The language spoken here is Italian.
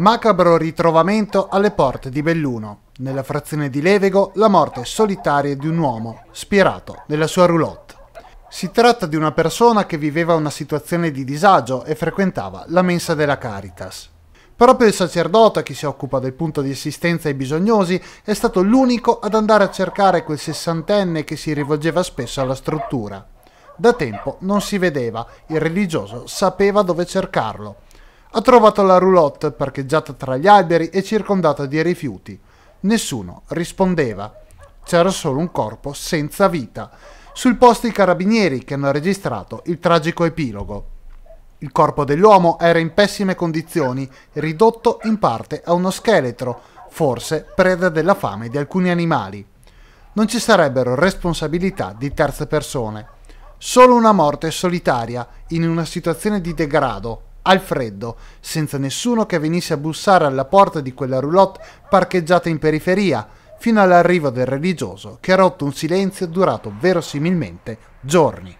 Macabro ritrovamento alle porte di Belluno. Nella frazione di Levego la morte solitaria di un uomo, spirato, nella sua roulotte. Si tratta di una persona che viveva una situazione di disagio e frequentava la mensa della Caritas. Proprio il sacerdote che si occupa del punto di assistenza ai bisognosi è stato l'unico ad andare a cercare quel sessantenne che si rivolgeva spesso alla struttura. Da tempo non si vedeva, il religioso sapeva dove cercarlo ha trovato la roulotte parcheggiata tra gli alberi e circondata di rifiuti. Nessuno rispondeva. C'era solo un corpo senza vita. Sul posto i carabinieri che hanno registrato il tragico epilogo. Il corpo dell'uomo era in pessime condizioni, ridotto in parte a uno scheletro, forse preda della fame di alcuni animali. Non ci sarebbero responsabilità di terze persone. Solo una morte solitaria, in una situazione di degrado, al freddo, senza nessuno che venisse a bussare alla porta di quella roulotte parcheggiata in periferia, fino all'arrivo del religioso che ha rotto un silenzio durato verosimilmente giorni.